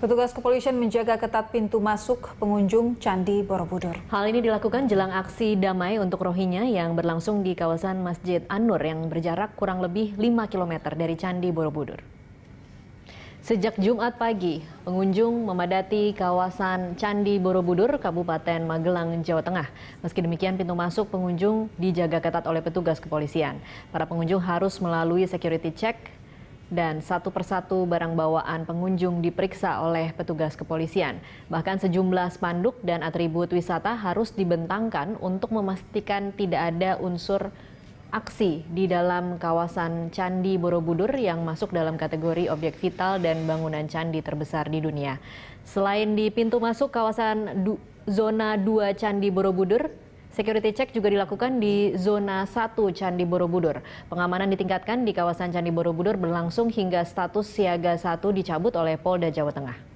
Petugas kepolisian menjaga ketat pintu masuk pengunjung Candi Borobudur. Hal ini dilakukan jelang aksi damai untuk Rohingya yang berlangsung di kawasan Masjid An-Nur yang berjarak kurang lebih 5 km dari Candi Borobudur. Sejak Jumat pagi, pengunjung memadati kawasan Candi Borobudur, Kabupaten Magelang, Jawa Tengah. Meski demikian, pintu masuk pengunjung dijaga ketat oleh petugas kepolisian. Para pengunjung harus melalui security check dan satu persatu barang bawaan pengunjung diperiksa oleh petugas kepolisian. Bahkan sejumlah spanduk dan atribut wisata harus dibentangkan untuk memastikan tidak ada unsur aksi di dalam kawasan Candi Borobudur yang masuk dalam kategori objek vital dan bangunan candi terbesar di dunia. Selain di pintu masuk kawasan du zona 2 Candi Borobudur, Security check juga dilakukan di zona 1 Candi Borobudur. Pengamanan ditingkatkan di kawasan Candi Borobudur berlangsung hingga status siaga 1 dicabut oleh Polda Jawa Tengah.